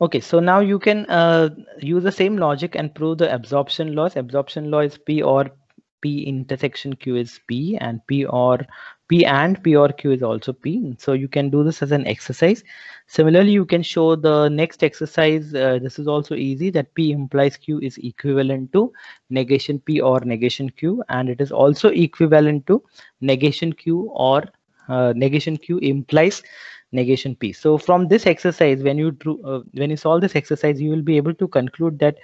Okay, so now you can uh, use the same logic and prove the absorption laws. Absorption law is P or P intersection Q is P and P or P and P or Q is also P. So you can do this as an exercise. Similarly, you can show the next exercise. Uh, this is also easy that P implies Q is equivalent to negation P or negation Q and it is also equivalent to negation Q or uh, negation q implies negation p so from this exercise when you drew, uh, when you solve this exercise you will be able to conclude that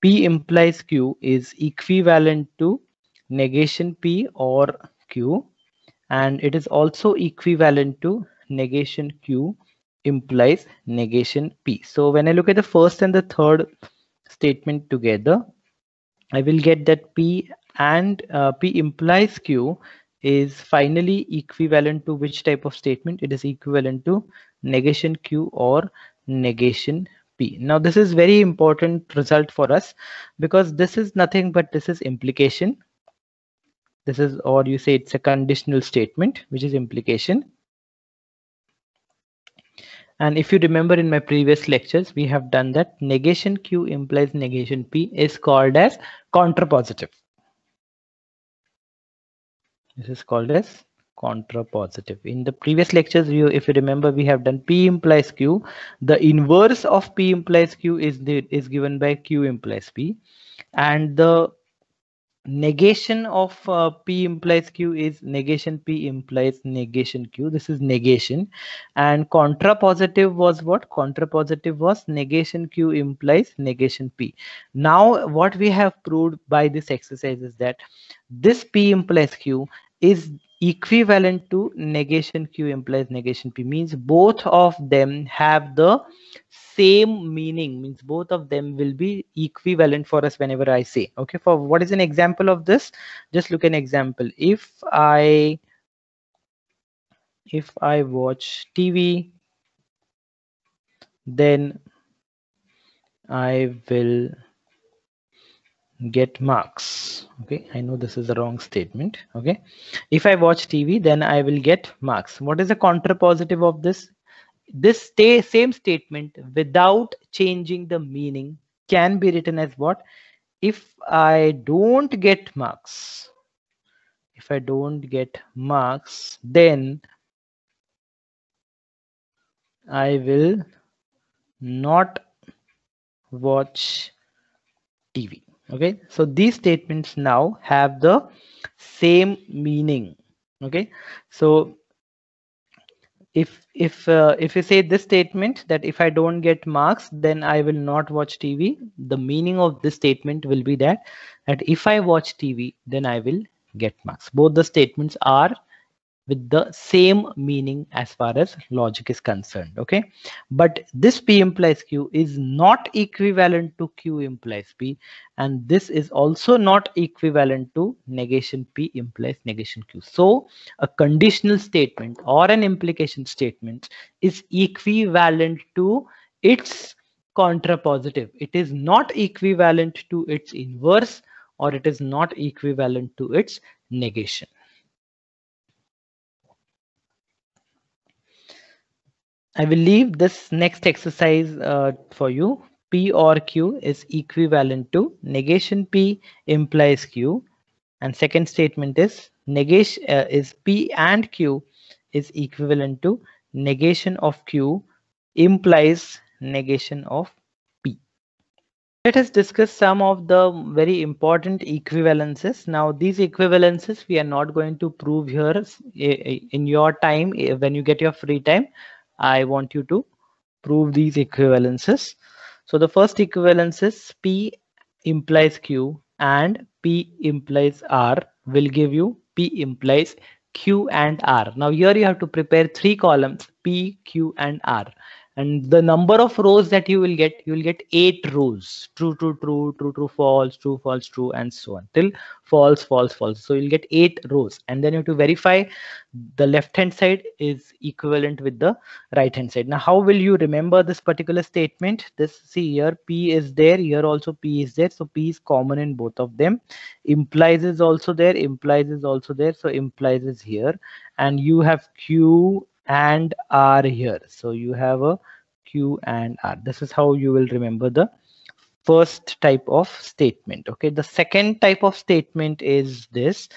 p implies q is equivalent to negation p or q and it is also equivalent to negation q implies negation p so when i look at the first and the third statement together i will get that p and uh, p implies q is finally equivalent to which type of statement? It is equivalent to negation Q or negation P. Now this is very important result for us because this is nothing but this is implication. This is or you say it's a conditional statement which is implication. And if you remember in my previous lectures, we have done that negation Q implies negation P is called as contrapositive. This is called as contrapositive. In the previous lectures, you, if you remember, we have done P implies Q. The inverse of P implies Q is, the, is given by Q implies P. And the negation of uh, p implies q is negation p implies negation q this is negation and contrapositive was what contrapositive was negation q implies negation p now what we have proved by this exercise is that this p implies q is equivalent to negation q implies negation p means both of them have the same meaning means both of them will be equivalent for us whenever i say okay for what is an example of this just look an example if i if i watch tv then i will get marks okay i know this is the wrong statement okay if i watch tv then i will get marks what is the contrapositive of this this stay same statement without changing the meaning can be written as what if i don't get marks if i don't get marks then i will not watch tv okay so these statements now have the same meaning okay so if if uh, if you say this statement that if i don't get marks then i will not watch tv the meaning of this statement will be that that if i watch tv then i will get marks both the statements are with the same meaning as far as logic is concerned okay but this p implies q is not equivalent to q implies p and this is also not equivalent to negation p implies negation q so a conditional statement or an implication statement is equivalent to its contrapositive it is not equivalent to its inverse or it is not equivalent to its negation I will leave this next exercise uh, for you. P or Q is equivalent to negation P implies Q. And second statement is negation uh, is P and Q is equivalent to negation of Q implies negation of P. Let us discuss some of the very important equivalences. Now these equivalences we are not going to prove here uh, in your time uh, when you get your free time I want you to prove these equivalences. So the first equivalence is P implies Q and P implies R will give you P implies Q and R. Now here you have to prepare three columns P, Q and R and the number of rows that you will get you will get eight rows true true true true true false true false true and so on till false false false so you'll get eight rows and then you have to verify the left hand side is equivalent with the right hand side now how will you remember this particular statement this see here p is there here also p is there so p is common in both of them implies is also there implies is also there so implies is here and you have q and r here so you have a q and r this is how you will remember the first type of statement okay the second type of statement is this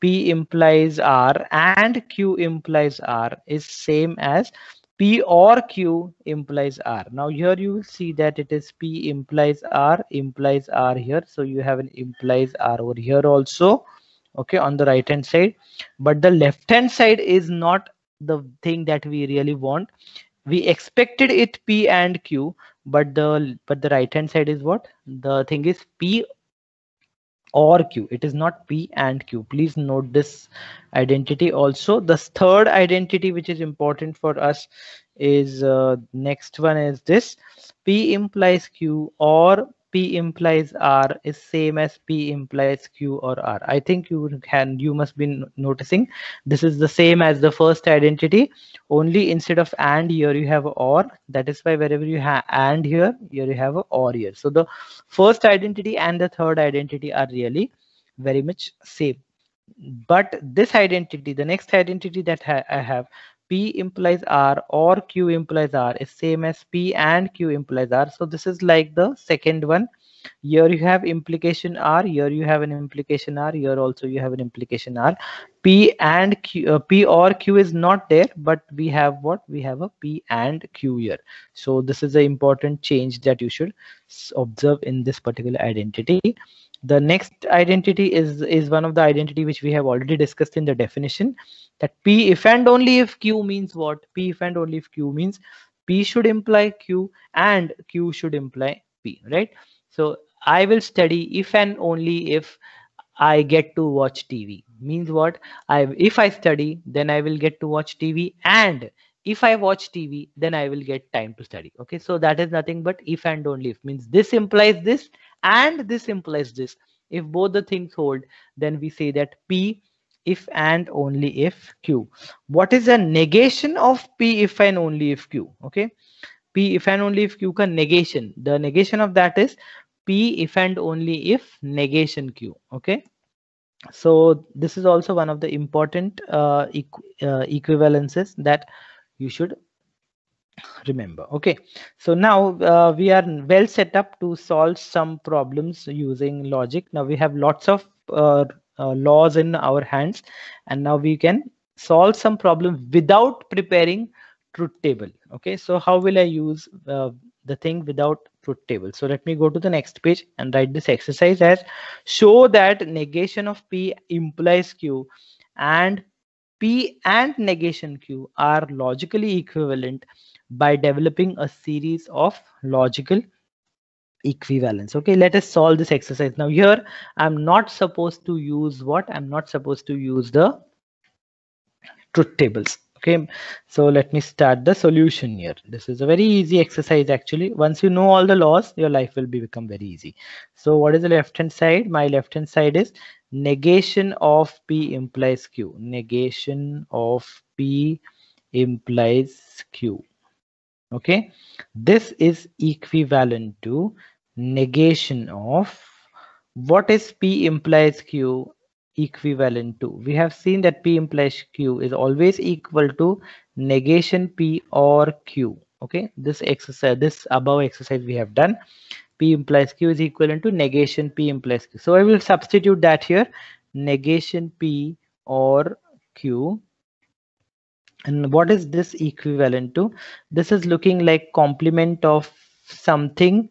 p implies r and q implies r is same as p or q implies r now here you will see that it is p implies r implies r here so you have an implies r over here also okay on the right hand side but the left hand side is not the thing that we really want we expected it p and q but the but the right hand side is what the thing is p or q it is not p and q please note this identity also the third identity which is important for us is uh, next one is this p implies q or P implies R is same as P implies Q or R. I think you can you must be noticing this is the same as the first identity. Only instead of and here you have or. That is why wherever you have and here, here you have or here. So the first identity and the third identity are really very much same. But this identity, the next identity that ha I have, P implies R or Q implies R is same as P and Q implies R. So this is like the second one here you have implication r here you have an implication r here also you have an implication r p and q uh, p or q is not there but we have what we have a p and q here so this is an important change that you should observe in this particular identity the next identity is is one of the identity which we have already discussed in the definition that p if and only if q means what p if and only if q means p should imply q and q should imply p right so i will study if and only if i get to watch tv means what i if i study then i will get to watch tv and if i watch tv then i will get time to study okay so that is nothing but if and only if means this implies this and this implies this if both the things hold then we say that p if and only if q what is a negation of p if and only if q okay p if and only if q ka negation the negation of that is p if and only if negation q okay so this is also one of the important uh, equ uh, equivalences that you should remember okay so now uh, we are well set up to solve some problems using logic now we have lots of uh, uh, laws in our hands and now we can solve some problem without preparing truth table okay so how will i use uh, the thing without truth table so let me go to the next page and write this exercise as show that negation of p implies q and p and negation q are logically equivalent by developing a series of logical equivalence okay let us solve this exercise now here i'm not supposed to use what i'm not supposed to use the truth tables okay so let me start the solution here this is a very easy exercise actually once you know all the laws your life will be become very easy so what is the left hand side my left hand side is negation of p implies q negation of p implies q okay this is equivalent to negation of what is p implies q equivalent to. We have seen that P implies Q is always equal to negation P or Q. Okay, this exercise, this above exercise we have done. P implies Q is equivalent to negation P implies Q. So I will substitute that here negation P or Q. And what is this equivalent to? This is looking like complement of something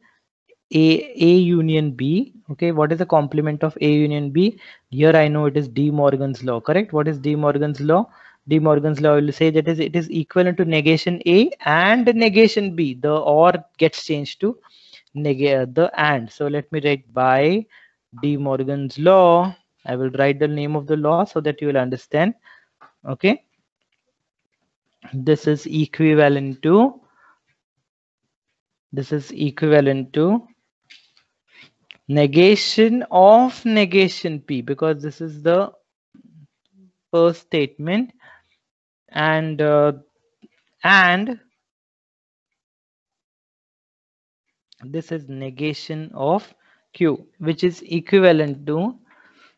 a a union b okay what is the complement of a union b here i know it is de morgan's law correct what is de morgan's law de morgan's law will say that is it is equivalent to negation a and negation b the or gets changed to negate uh, the and so let me write by de morgan's law i will write the name of the law so that you will understand okay this is equivalent to this is equivalent to negation of negation p because this is the first statement and uh, and this is negation of q which is equivalent to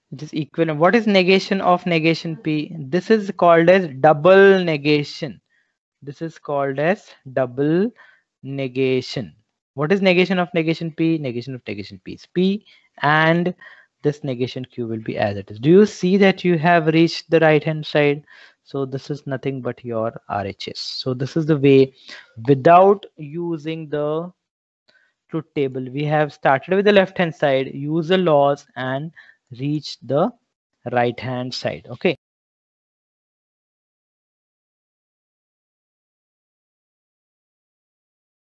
which is equivalent what is negation of negation p this is called as double negation this is called as double negation what is negation of negation P? Negation of negation P is P and this negation Q will be as it is. Do you see that you have reached the right hand side? So this is nothing but your RHS. So this is the way without using the truth table. We have started with the left hand side, use the laws and reach the right hand side. Okay.